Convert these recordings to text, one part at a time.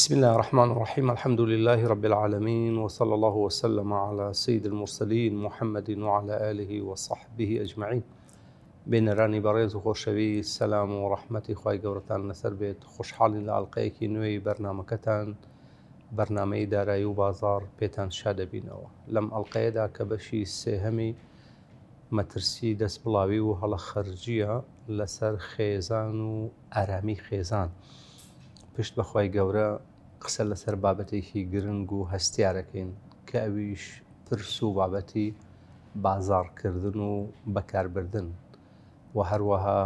بسم الله الرحمن الرحيم الحمد لله رب العالمين وصلى الله وسلم على سيد المرسلين محمد وعلى آله وصحبه أجمعين بين راني و وخوشوي السلام ورحمة ڕحمەتی خی نسر بيت خوش حال لألقيك نوي نوێی برنامج بەرنمەی دارایی بازار بيتان شاد بينو لم ئەڵلقەیەدا کە بەشی سێهەمی مەترسی دەست بڵاوی و هەڵە خەرجیە لەسەر خێزان و ئارامی خێزان پشت بخوای گەورە قسە لەسەر بابەتێکی گرنگ و هەستیارەکەین کە ئەویش پرس و بابەتی بازارکردن و بەکاربردن و هەروەها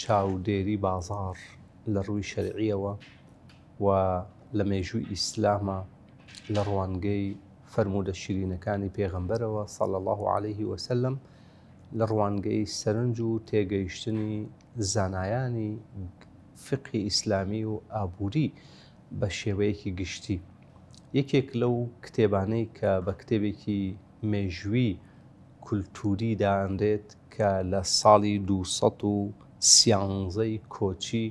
چاودێری بازار لە ڕووی شەرعیەوە و لە مێژووی ئیسلامە لە ڕوانگەی فەرمودە شیرینەکانی پێغەمبەرەوە سەڵ الله عليه وسلم لە ڕوانگەی سەرنج و تێگەیشتنی زانایانی فقی ئیسلامی و ئابووری بە شێوەیەکی گشتی یەکێک لەو کتێبانەی کە بە کتێبێکی مێژووی کولتوری داندێت کە لە ساڵی 200 سیانزەی کۆچی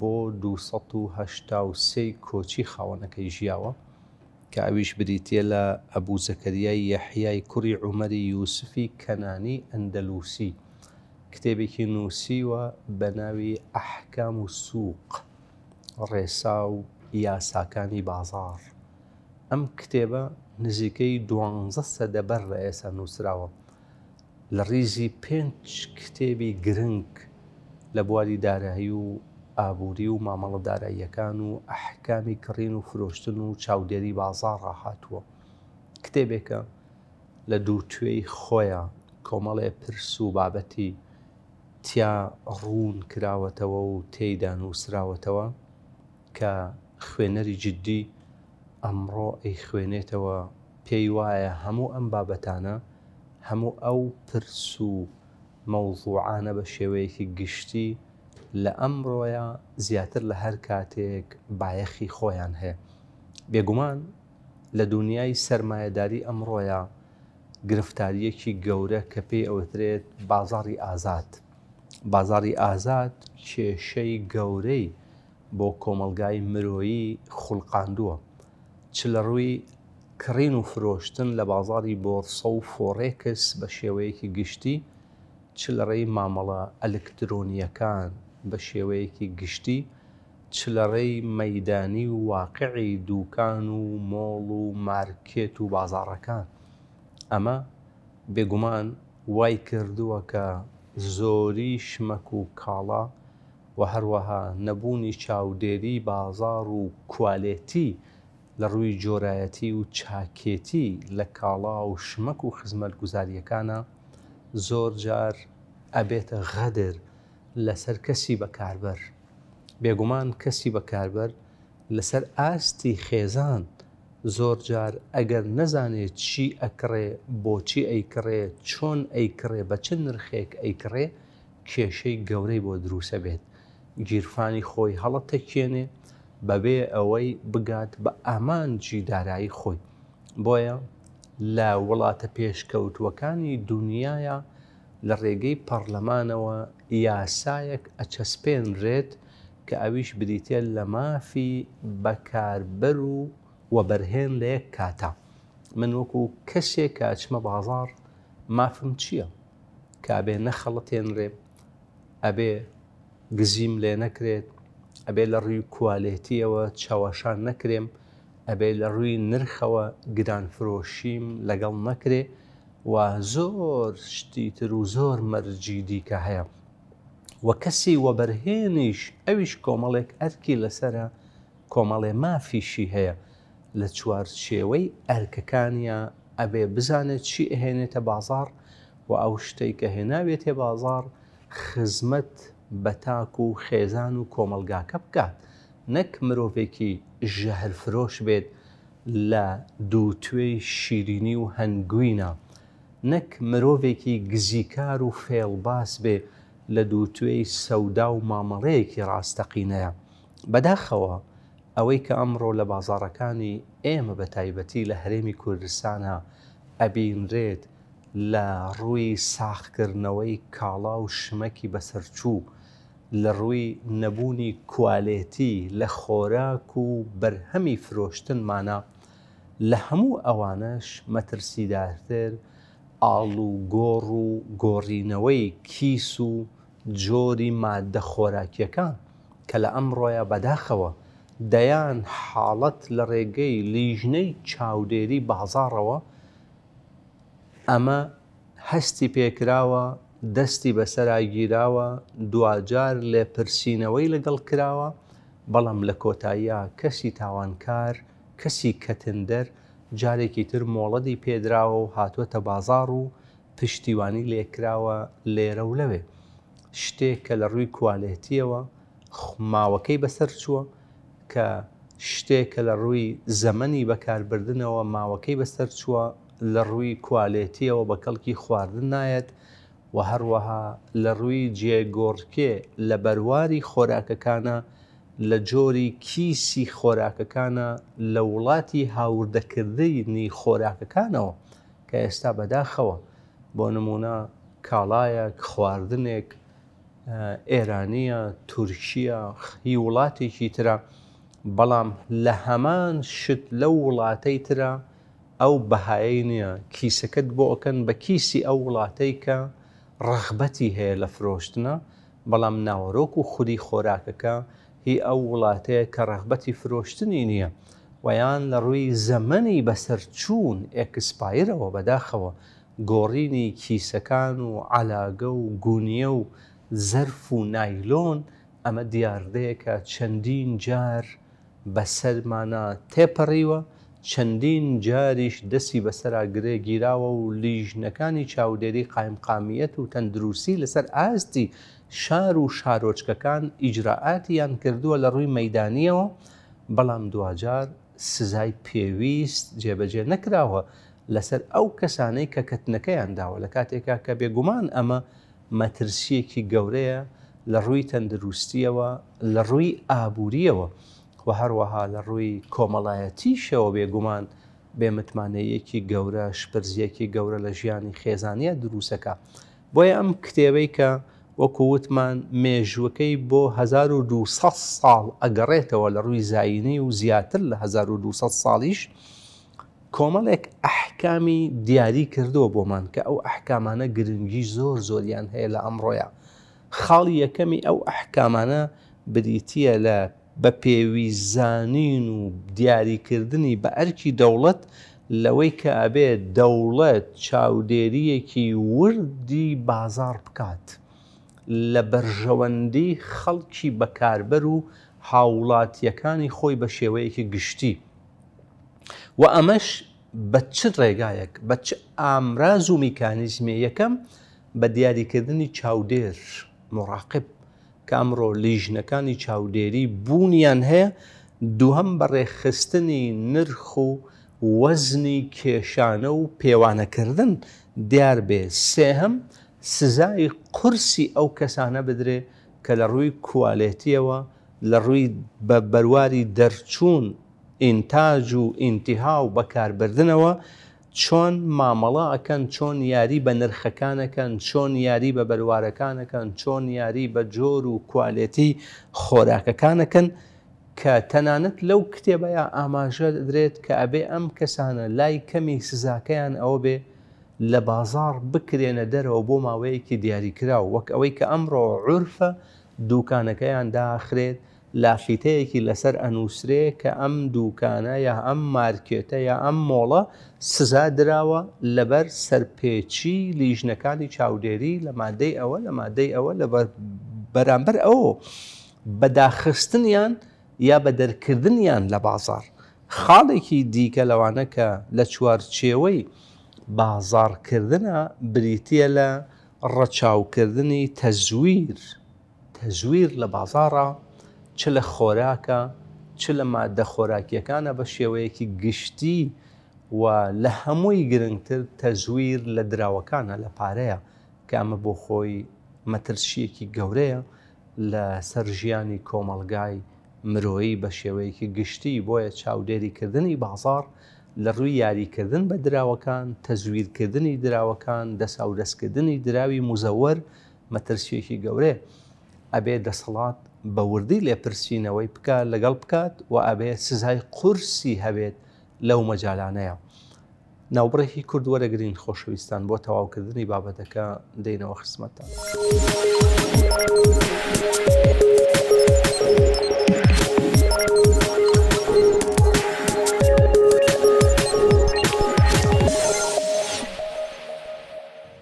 بۆ 1970 کۆچی خاوەنەکەی ژیاوە کە ئەویش بریتە لە ئەبوو زەکەریای یەحیای کوڕی عومەری یوسفی کەنانی ئەندەلوسی کتێبێکی نووسیوە بە ناوی ئەحکام و سووق. ڕێسا و یاساکانی بازار ئەم کتێبە نزیکەی دوانزە سەدە بەر لە ئێسا نووسراوە لە ریزی پێنج کتێبی گرنگ لە بواری دارایی و ئابووری و مامەڵە داراییەکان و ئەحکامی کڕین و فرۆشتن و چاودێری بازار ڕاهاتوە کتێبێکە لە دووتێی خۆیان کۆمەڵێ پرس و بابەتی تیا ڕوون کراوەتەوە و تێیدا نووسراوەتەوە کە خوێنەری جددی ئەمڕۆ ئەی خوێنێتەوە پێی وایە هەموو ئەم بابەتانە هەموو ئەو پرس و مەوزوعانە بە شێوەیەکی گشتی لە ئەمڕۆیە زیاتر لە هەر کاتێک بایەخی خۆیان هەیە بێگومان لە دنیای سرمایهداری ئەمڕۆیە گرفتاریەکی گەورە کە پێی ئەوترێت بازاری ئازاد بازاری ئازاد کێشەی گەورەی بۆ کۆمەلگای مرۆیی خوڵقااندووە چ لە ڕووی کڕین و فرۆشتن لە بازاری بۆرسە و فۆڕێکس بە شێوەیەکی گشتی چ لە ڕێی مامەڵە ئەلکترۆنیەکان بە شێوەیەکی گشتی چ لە ڕێی مەدانی و واقعی دووکان و مۆڵ و مارکێت و بازارەکان ئەمە بێگومان وای کردووە کە زۆری شمەک و کاڵە و هەروەها نەبوونی چاودێری بازار و کوالێتی لە ڕووی جۆرایەتی و چاکێتی لە کاڵا و شمەک و خزمەت گوزاریەکانە زۆر جار ئەبێتە غەدر لەسەر کەسی بەکاربەر بێگومان کەسی بەکاربەر لەسەر ئاستی خێزان زۆر جار ئەگەر نەزانێت چی ئەکڕێ بۆچی ئەیکڕێ چۆن ئەیکڕێ بە چ نرخێک ئەیکڕێ کێشەی گەورەی بۆ دروسە بێت گیرفانی خۆی هەڵە تەکێنێ بەبێ ئەوەی بگات بە ئامانجی دارایی خۆی بۆیە لە وڵاتە پێشکەوتوەکانی دنیاە لە ڕێگەی پەرلەمانەوە یاسایەک ئەچەسپێنرێت کە ئەویش بریتە لە مافی بەکاربەر و وەبەرهێن لە یەک کاتا من وەکو کەسێک کە ئەچمە بازار مافم چییە؟ کابێ نەخەڵەتێنرێ ئەبێ گزیم لێ نەکرێت ئەبێ لە ڕووی کوالێتیەوە چاوەشان نەکرێم ئەبێ لە ڕووی نرخەوە گرانفرۆشیم لەگەڵ نەکرێ و زۆر شتی تر و زۆر مەرجی دیکە هەیە وە کەسی وەبەرهێنیش ئەویش کۆمەڵێک ئەرکی لەسرە کۆمەڵێ مافیشی هەیە لە چوارچێوەی ئەرکەکانیا ئەبێ بزانێت چی ئەهێنێتە بازار و ئەو شتێک کە هێناوێتێ بازار خزمەت بەتاک و خێزان و کۆمەلگاکە بکات نەک مرۆڤێکی ژەهر فرۆش بێت لە دوو توێی شیرینی و هەنگوینە نەک مرۆڤێکی گزیکار و فێڵباس بێ لە دوو توێی سەودا و مامەڵەیەکی ڕاستەقینەیە بەداخەوە ئەوەی کە ئەمڕۆ لە بازارەکانی ئێمە بە تایبەتی لە هەرێمی کوردستانە ئەبینرێت لە ڕووی ساختکردنەوەی کاڵا و شمەکی بەسەرچوو لە ڕووی نەبوونی کوالێتی لە خۆراک و بەرهەمی فرۆشتنمانە لە هەموو ئەوانش مەترسیدارتر ئاڵ و گۆڕ و گۆڕینەوەی کیس و جۆری مادە خۆراکیەکان کە لە ئەمڕۆیە بەداخەوە دەیان حاڵەت لە ڕێگەی لیژنەی چاودێری بازارەوە ئەمە هەستی پێکراوە دەستی بەسەراگیراوە دوجار لێ پرسیینەوەی لەگەڵ کراوە بەڵام لە کۆتاییە کەسی تاوانکار کەسی کەتندەر جارێکی تر مۆڵەتی پێدراوە و هاتووەتە بازار و پشتیوانی لێکراوە لێرە و لەوێ شتێک کە لە ڕووی کوالێتیەوە ماوەکەی بەسەر چووە کە شتێک کە لە ڕووی زەمەنی بەکاربردنەوە ماوەکەی بەسەر چووە لە ڕووی کوالێتیەوە بە کەڵکی خواردن نایەت و هەروەها لە ڕووی جێگۆڕکێ لە بەرواری خۆراکەکانە لە جۆری کیسی خۆراکەکانە لە وڵاتی هاوردەکردنی خۆراکەکانەوە کە ئێستا بەداخەوە بۆ نمونە کاڵایەک خواردنێک ئێرانیە تورکیە هی وڵاتێکی ترە بەڵام لە هەمان شت لەو وڵاتەی ترە ئەو بەهایی نییە کیسەکەت بۆ ئەکەن بە کیسی ئەو وڵاتەی کە ڕەخبەتی هەیە لە فرۆشتنە بەڵام ناوەڕۆک و خودی خۆراکەکە هی ئەو وڵاتەیە کە ڕەخبەتی فرۆشتنی نییە ویان لە ڕووی زەمەنی بەسەر چوون ئێکسپایرەوە بەداخەوە گۆڕینی کیسەکان و علاگە و گونیە و زەرف و نایلۆن ئەمە دیاردەیەکە چەندین جار بەسەرمانە تێپەڕیوە چەندین جاریش دەستی بەسرا گرێ گیراوە و لیژنەکانی چاودێری قایمقامیەت و تەندروستی لەسەر ئاستی شار و شارۆچکەکان ئیجرراعاتیان کردووە لە ڕووی مەدانیەوە بەڵام دوجار سزای پێویست جێبەجێ نەکراوە لەسەر ئەو کەسانەی کە کەتنەکەیان داوە لە کاتێکا کە بێگومان ئەمە مەترسیەکی گەورەیە لە ڕووی تەندروستیەوە لە ڕووی ئابوووریەوە و هەروەها لە ڕووی کۆمەڵایەتی شەوە بێگومان بێمتمانەیەکی گەورە شپرزیەکی گەورە لە ژیانی خێزانیە دروستەکە بۆیە ئەم کتێبەی کە وەکووتمان مێژوەکەی بۆ 1200 ساڵ ئەگەڕێتەوە لە ڕووی زایینەی و زیاتر لە 1200 ساڵیش کۆمەڵێک ئەحکامی دیاری کردووە بۆمان کە ئەو ئەحکامانە گرنگی زۆر زۆریان هەیە لە ئەمڕۆیە خاڵی یەکەمی ئەو ئەحکامانە بریتە لە بە پێوی زانین و دیاریکردنی بە ئەرکی دەوڵەت لەوەی کە ئەبێ دەوڵەت چاودێریەکی وردی بازار بکات لە بەرژەوەندی خەڵکی بەکاربەر و هاوڵاتیەکانی خۆی بە شێوەیەکی گشتی و ئەمەش بە چ ڕێگایەک بە چ ئامراز و میکانیزمی یەکەم بە دیاریکردنی چاودێر مراقب کامڕۆ لیژنەکانی چاودێری بوونیان هەیە دووهم بەڕێخستنی نرخ و وەزنی کێشانە و پێوانەکردن دیار بێ سێهم سزای قورسی ئەو کەسانە بدرێ کە لە ڕووی کوالێتیەوە لە ڕووی بە بەرواری دەرچوون ئینتاج و ئینتیها و بەکاربردنەوە چۆن مامەڵە ئەەکەن چۆن یاری بە نرخەکانەکەن چۆن یاری بە بەروارەکانەکەن چۆن یاری بە جۆر و کوالەتی خۆراکەکانەکەن کە تەنانەت لەو کتێبەیە ئاماژە درێت کە ئەبێ ئەم کەسانە لای کەمی سزاکەیان ئەوە بێ لە بازار بکرێنە دەرەوە بۆ ماوەیەکی دیاریکراوە وەک ئەوەی کە ئەمڕۆ عورفە دوکانەکەیان داخرێت لافیتەیەکی لەسەر ئەنووسێ کە ئەم دووکانە یا ئەم مارکێتە یا ئەم مۆڵە سزا درراوە لەبەر سەرپێچی لیژنەکانی چاودێری لە مادەی ئەوە لە مادەی ئەوە لەبەر بەرامبەر ئەو بەداخستنیان یا بە دەرکردنیان لە بازار خاڵێکی دیکە لەوانە کە لە چوارچێوەی بازارکردە بریتە لە ڕەچاوکردنی تەزویر تەزویر لە بازارە چ لە خۆراکە چ لە مادە خۆراکیەکانە بە شێوەیەکی گشتی و لە هەمووی گرنگتر تەزویر لە دراوەکانە لە پارەیە کە ئەمە بۆ خۆی مەترسیەکی گەورەیە لە سەر ژیانی کۆمەلگای مرۆیی بە شێوەیەکی گشتی بۆیە چاودێریکردنی بازار لە ڕووی یاریکردن بە دراوەکان تەزویرکردنی دراوەکان دەساودەستکردنی دراوی موزەوەر مەترسیەکی گەورەیە ئەبێ دەسەڵات بە وردی لێپرسینەوەی بکات لەگەڵ بکات و ئابێ سزای قورسی هەبێت لەو مەجالانەیە. ناوبڕێکی کورد وەرەگرین خۆشەویستان بۆ تەواوکردنی بابەتەکە دەینەوە خسمەتە.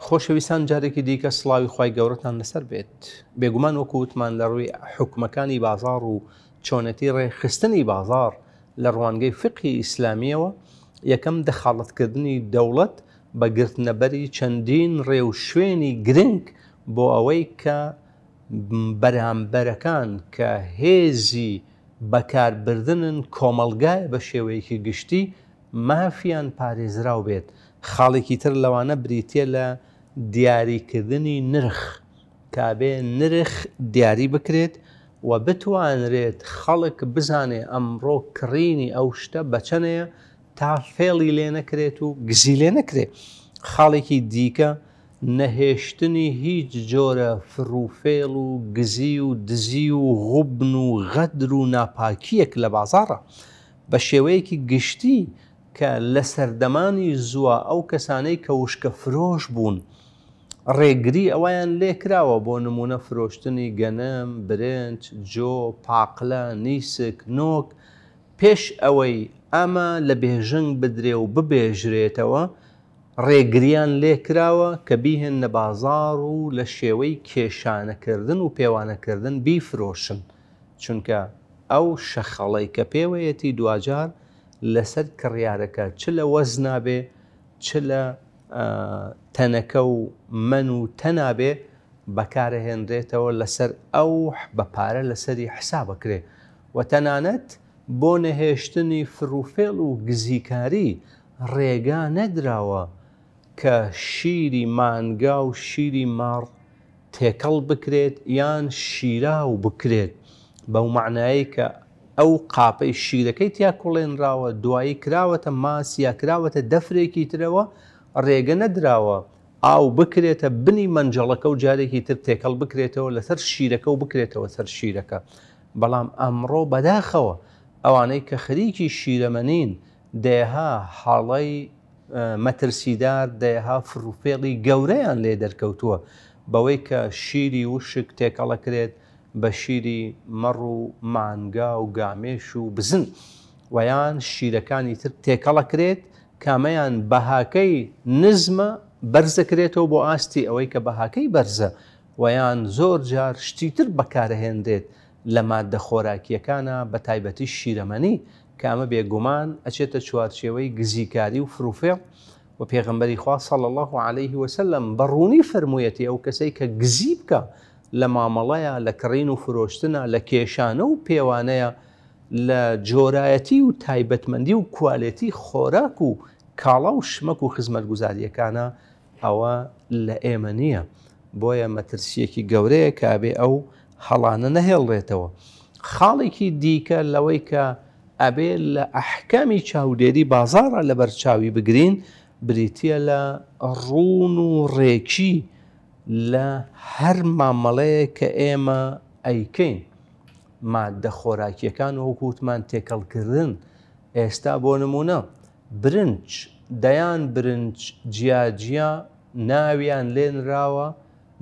خۆشەویستان جارێکی دیکە سڵاوی خی گەورەتان لەسەر بێت بێگومان وەکووتمان لە ڕووی حکومەکانی بازار و چۆنەتی ڕێخستنی بازار لە ڕوانگەی فقی ئیسلامیەوە یەکەم دەخاڵەتکردنی دەوڵەت بە گرتنەبەری چەندین ڕێ و شوێنی گرنگ بۆ ئەوەی کە بەرامبەرەکان کە هێزی بەکاربردنن کۆمەلگای بە شێوەیەکی گشتی مافیان پارێزراو بێت خاڵێکی تر لەوانە بریتە لە دیاریکردنی نرخ کابێ نرخ دیاری بکرێت و بتوانرێت خەڵک بزانێ ئەمڕۆ کڕینی ئەو شتە بەچەنەیە تا فێڵی لێ نەکرێت و گزی لێ نەکرێت خاڵێکی دیکە نەهێشتنی هیچ جۆرە فروفێڵ و گزی و دزی و غوبن و غەدر و ناپاکیەک لە بازارە بە شێوەیەکی گشتی کە لە سەردەمانی زووە ئەو کەسانەی کە وشکە فرۆش بوون ڕێگری ئەویان لێکراوە بۆ نمونە فرۆشتنی گەنەم برنج جۆ پاقلە نیسک نۆک پێش ئەوەی ئەمە لە بێژنگ بدرێ و ببێژرێتەوە ڕێگریان لێکراوە کە بیهێن لە بازار و لە شێوەی کێشانەکردن و پێوانەکردن بیفرۆشن چونکە ئەو شەخەڵی کە پێوەیەتی دوجار لەسەر کڕیارەکە چ لە وەز نابێ چ لە تەنەکە و من و تەنابێ بەکارەهێنرێتەوە لەسەر ئەو بە پارە لەسەری حسا بکرێ و تەنانەت بۆ نەهێشتنی فروفێڵ و گزیکاری ڕێگا نەدراوە کە شیری مانگا و شیری ماڕ تێکەڵ بکرێت یان شیرا و بکرێت بەو معنایی کە ئەو قاپەی شیرەکەی تیا کوڵێنراوە دوایی کراوەتە ماسییا کراوەتە دەفرێکی ترەوە ڕێگە نەدراوە ئاو بکرێتە بنی منجەڵەکە و جارێکی تر تێکەڵ بکرێتەوە لەسەر شیرەکە و بکرێتەوە سەر شیرەکە بەڵام ئەمڕۆ بەداخەوە ئەوانەی کە خەریکی شیرەمەنین دێها حاڵی مەترسیدار دێها فروپێڵی گەورەیان لێ دەرکەوتووە بەوەی کە شیری وشک تێکەڵەکرێت بە شیری مەڕ و مانگا و گامێش و بزن ویان شیرەکانی تر تێکەڵەکرێت کامەیان بەهاکەی نزمە بەرزەکرێتەوە بۆ ئاستی ئەوەی کە بەهاکەی بەرزە ویان زۆر جار شتیتر بەکارەهێندێت لە مادە خۆراکیەکانە بە تایبەتی شیرەمەنی کامە بێگومان ئەچێتە چوارچێوەی گزیکاری و فروفێ و پێغمبەری خوا صل الله عليه وسلم بەڕوونی فرموویەتی ئەو کەسەی کە گزی بکە لە مامەڵەیە لە کڕین و فرۆشتنە لە کێشانە و پێوانەیە لە جۆرایەتی و تایبەتمەندی و کوالەتی خۆراک و کاڵا و شمەک و خزمەت گوزاریەکانە ئەوە لە ئێمە نییە بۆیە مەترسیەکی گەورەیە کابێ ئەو هەڵانە نەهێڵێتەوە خاڵێکی دیکە لەوەی کە ئەبێ لە ئەحکامی چاودێری بازارە لە بەرچاوی بگرین بریتە لە ڕوون و ڕێکی لە هەر مامەڵەیە کە ئێمە ئەیکەین مادە خۆراکیەکان و هەکووتمان تێکەڵکردن ئێستا بۆ نمونە برنج دەیان برنج جیاجیا ناویان لێنراوە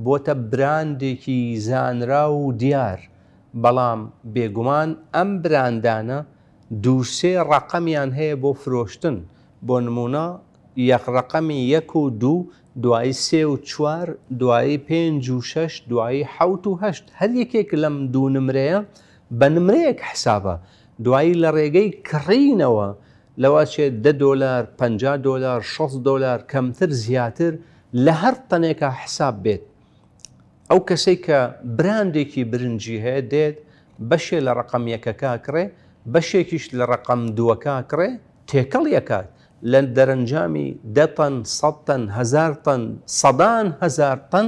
بۆتە براندێکی زانرا و دیار بەڵام بێگومان ئەم براندانە دووسێ ڕقەمیان هەیە بۆ فرۆشتن بۆ نمونە یەقڕقەمی یەک و دوو دوایی سێ و چوار دوایی پێنج و شەش دوایی حوت و هەشت هەر یەکێک لەم دوو نمرەیە بە نمرەیەک حسابە دوایی لە ڕێگەی کڕینەوە لەوە چێت ده دلار 50 دلار 6 دلار کەمتر زیاتر لە هەر تەنێکە حساب بێت ئەو کەسێک کە براندێکی برنجی هەیە دێت بەشێ لە ڕقم یەکەکە کڕێ بەشێکیش لە ڕقم دووەکە کڕێ تێکەڵ یەکات لە دەرەنجامی دەتەن سەتەن هزار تەن سەدان هزار تەن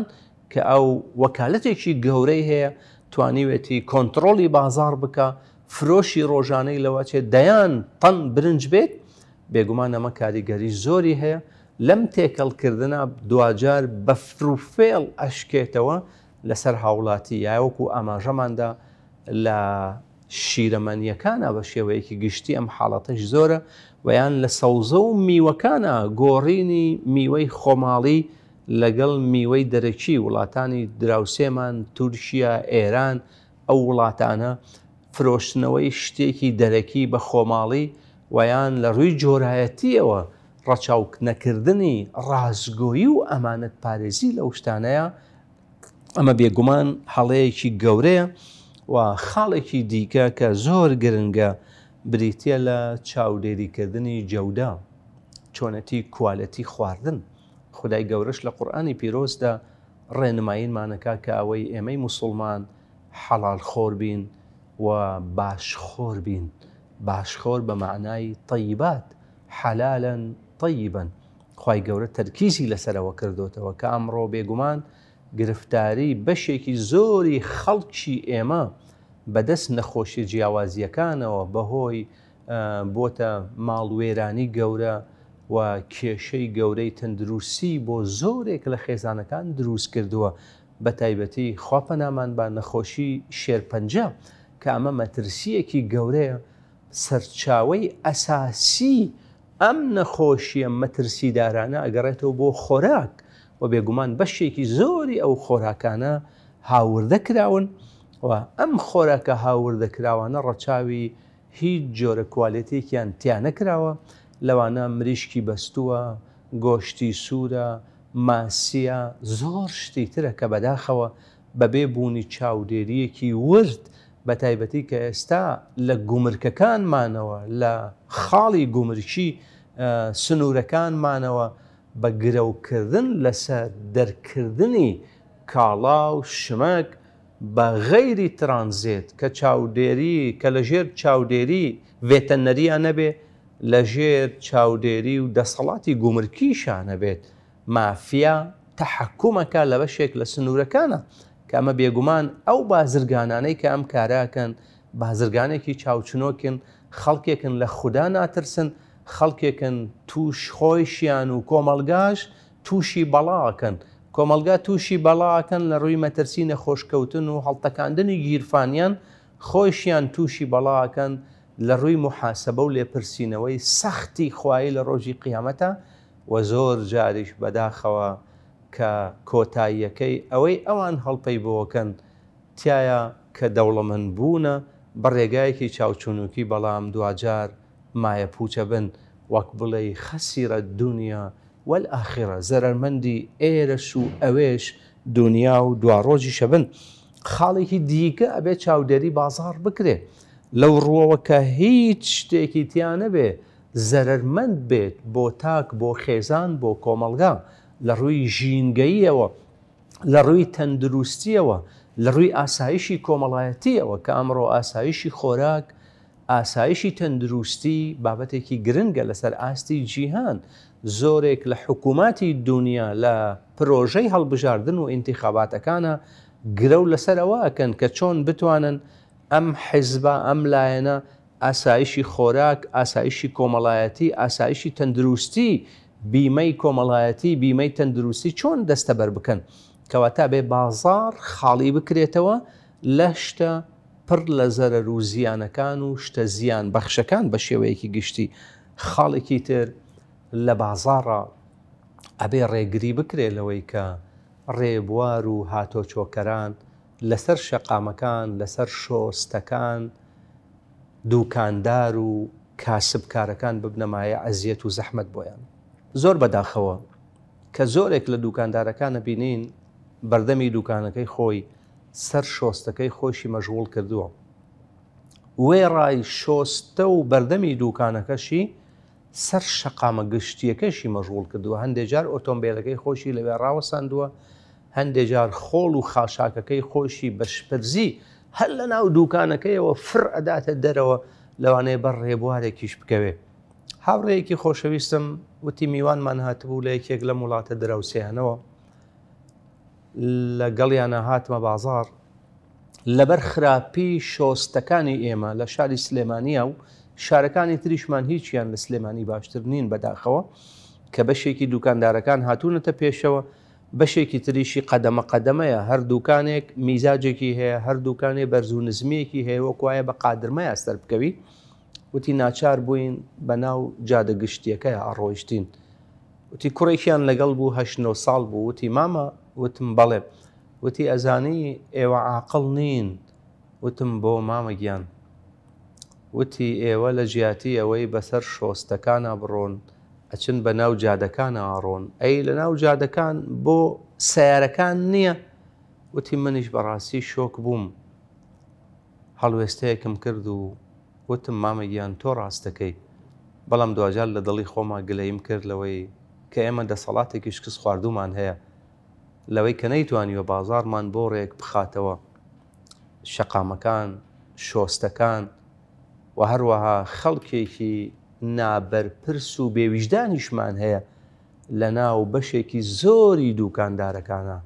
کە ئەو وەکالەتێکی گەورەی هەیە توانیوێتی کۆنتترۆلی بازار بکە فرۆشی ڕۆژانەی لەوە چێت دەیان تەن برنج بێت بێگومان ئەمە کاریگەری زۆری هەیە لەم تێکەڵکردە دوجار بە فروفێڵ ئەشکێتەوە لەسەر هاوڵاتی یاوەکو ئاماژەماندا لە شیرەمەنیەکانە بە شێوەیەکی گشتی ئەم حاڵەتەش زۆرە ویان لە سەوزە و میوەکانە گۆڕینی میوەی خۆماڵی لەگەڵ میوەی دەرەکی وڵاتانی دراوسێمان تورکیا ئێران ئەو وڵاتانە فرۆشتنەوەی شتێکی دەرەکی بە خۆماڵی ویان لە ڕووی جۆرایەتیەوە ڕەچاوک نەکردنی ڕازگۆیی و ئەمانەت پارێزی لە شتانەیە ئەمە بێگومان هەڵەیەکی گەورەیە و خاڵێکی دیکە کە زۆر گرنگە بریتە لە چاودێریکردنی جەودا چۆنەتی کوالەتی خواردن. خدای گەورەش لە قورآانی پیرۆزدا ڕێنمایینمانەکە کە ئەوەی ئێمەی مسلمان حەڵال خۆر بین و باشخۆر بین باشخۆر بە معنای تەیبات حەلالەن تەیبن خی گەورە تەرکیزی لەسەرەوە کردوتەوە کە ئەمڕۆ بێگومان گرفتاری بەشێکی زۆری خەڵکی ئێمە بەدەست نەخۆشی جیاوازیەکانەوە بەهۆی بۆتە ماڵوێرانی گەورە و کێشەی گەورەی تەندروستی بۆ زۆرێک لە خێزانەکان دروست کردووە بە تایبەتی خواپەنامان بە نەخۆشی شێرپەنجە کە ئەمە مەترسیەکی گەورەیە سەرچاوی ئەساسی ئەم نەخۆشیە مەترسیدارانە ئەگەڕێتەوە بۆ خۆراک و بێگومان بەشێکی زۆری ئەو خۆراکانە هاوردە کراون و ئەم خۆراکە هاوردە کراوانە ڕەچاوی هیچ جۆرە کوالەتێکیان تیانە کراوە لەوانە مریشکی بەستووە گۆشتی سوورە ماسیە زۆر شتی ترە کە بەداخەوە بەبێ بوونی چاودێریەکی ورد بە تایبەتی کە ئێستا لە گومرکەکانمانەوە لە خاڵی گومرکی سنوورەکانمانەوە بە گرەوکردن لەسەر دەرکردنی کاڵا و شمەک بە غەیری ترانزیت کە چاودێری کە لەژێر چاودێری وێتەنەریان نەبێ لە ژێر چاودێری و دەسەڵاتی گومرکیشانە بێت مافیا تەحکومەکە لە بەشێک لە سنوورەکانە کەمە بێگومان ئەو بازرگانانەی کە ئەم کاراکەن بازرگانێکی چاوچنۆکن خەڵکێکن لە خوددا ناترسن خەڵکێکن توش خۆیشیان و کۆمەلگاش تووشی بەڵاکەن کۆمەلگا تووشی بەڵاکەن لە ڕووی مەترسی نەخۆشکەوتن و هەڵتەکاندنی گیرفانیان خۆشیان تووشی بەڵاکەن و لە ڕووی محاسبە و لێپرسینەوەی سەختی خوایی لە ڕۆژی قیامەتە و زۆر جاریش بەداخەوە کە کۆتاییەکەی ئەوەی ئەوان هەڵپەی بۆکەن تایە کە دەوڵەمەن بوونە بە ڕێگایەکی چاوچونوکی بەڵام دوجار مایە پوچە بن وەک بڵێ خەسیرە دنیا وەل ئاخرە زەرمەندی ئێرەش و ئەوێش دنیا و دواڕۆژی شەبن خاڵێکی دیکە ئەبێ چاودێری بازار بکرێت. لەو ڕووەوە کە هیچ شتێکی تیانە بێ زەرمەند بێت بۆ تاک بۆ خێزان بۆ کۆمەلگا لە ڕووی ژینگەییەوە لە ڕووی تەندروستیەوە لە ڕووی ئاسایشی کۆمەڵایەتیەوە کە ئەمڕۆ ئاسایشی خۆراک ئاسایشی تەندروستی بابەتێکی گرنگە لەسەر ئاستی جیهان زۆرێک لە حکوومەتی دنیا لە پرۆژەی هەڵبژاردن و ئینتیخاباتەکانە گرە و لەسەرەوە ئەکەن کە چۆن بتوانن ئەم حیزبە ئەم لایەنە ئاسایشی خۆراک ئاسایشی کۆمەڵایەتی ئاسایشی تەندروستی بیمەی کۆمەڵایەتی بیمەی تەندروستی چۆن دەستە بەر بکەن کەواتا بێ بازار خاڵی بکرێتەوە لە شتە پڕ لە زەرە روزیانەکان و شتە زیان بەخشەکان بە شێوەیەکی گشتی خاڵێکی تر لە بازارە ئەبێ ڕێگری بکرێت لەوەی کە ڕێبوار و هاتۆچۆکەران لەسەر شەقامەکان لەسەر شۆستەکان دووکاندار و کاسبکارەکان ببنەمایە ئەزیەت و زەحمت بۆیان زۆر بەداخەوە کە زۆرێک لە دوکاندارەکانە بینین بەردەمی دوکانەکەی خۆی سەر شۆستەکەی خۆشی مەژغول کردووە وێڕای شۆستە و بەردەمی دوکانەکەشی سەر شەقامە گشتیەکەشی مەژغول کردووە هەندێک جار ئۆتۆمبیلەکەی خۆشی لەوێ ڕاوەساندووە هەندێجار خۆڵ و خاشاکەکەی خۆشی بەشپەرزی هەر لە ناو دوکانەکەیەوە فر ئەداتە دەرەوە لەوانەیە بەر ڕێبوارێکیش بکەوێ هاوڕەیەکی خۆشەویستم وتی میوانمان هاتبوو لە یەکێک لە وڵاتە دراوسیانەوە لە گەڵیانە هاتمە بازار لەبەر خراپی شۆستەکانی ئێمە لە شاری سلێمانیا و شارەکانی تریشمان هیچیان لە سلێمانی باشتر نین بەداخەوە کە بەشێکی دوکاندارەکان هاتوونەتە پێشەوە بەشێکی تریشی قەدەمە قەدەمەیە هەردووکانێک میزاجێکی هەیە هەردووکانێ بەرزوو نزمیەکی هەیەوەکوایە بە قادرمەیە ئەستەر بکەوی وتی ناچار بووین بە ناو جادەگشتیەکە ئاڕۆیشتین وتی کوڕێکیان لەگەڵ بوو هە ساڵ بوو وتی مامە وتم بەڵێ وتی ئەزانی ئێوە عاقل نین وتم بۆ مامە گیان وتی ئێوە لە ژیاتی ئەوەی بەسەر شۆستەکانە بڕۆن ئەچن بە ناو جادەکان ئاڕۆن ئەی لە ناو جادەکان بۆ سیارەکان نییە وتی منیش بەڕاستی شۆک بووم هەڵوێستەیەکم کرد و وتم مامەگیان تۆ ڕاستەکەی بەڵام دوجار لە دڵی خۆما گلەیم کرد لەوەی کە ئێمە دەسەڵاتێکی شکست خواردومان هەیە لەوەی کە نەیتوانیوە بازارمان بۆ ڕێک بخاتەوە شەقامەکان شۆستەکان و هەروەها خەڵکێکی نابەرپرس و بێویژدانیشمان هەیە لە ناو بەشێکی زۆری دوکاندارەکانە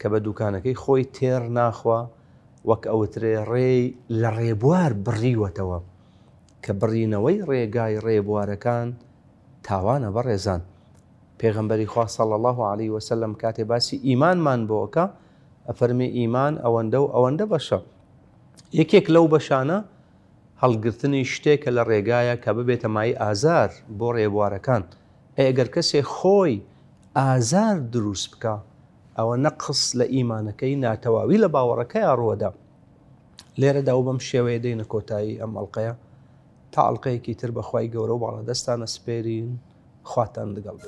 کە بە دوکانەکەی خۆی تێر ناخوا وەک ئەوترێ ڕێ لە ڕێبوار بڕیوەتەوە کە بڕینەوەی ڕێگای ڕێبوارەکان تاوانە بە ڕێزان پێغمبەری خواسەڵ الله عليه وسلم کاتێ باسی ئیمانمان بۆکە ئەفەرمی ئیمان ئەوەندە و ئەوەندە بەشە یەکێک لەو بەشانە هەڵگرتنی شتێکە لە ڕێگایە کە ببێتە مای ئازار بۆ ڕێبوارەکان ئەگەر کەسێ خۆی ئازار دروست بکە ئەوە نەقص لە ئیمانەکەی ناتەواوی لە باوەڕەکەی ڕوەدا لێرەدا و بەم شێوەیە دەینە کۆتایی ئەم ئەڵلقەیە تا ئەڵلقەیەکی تر بەخوای گەورە و باڵە دەستانە سپێرین خواتان لەگەڵ.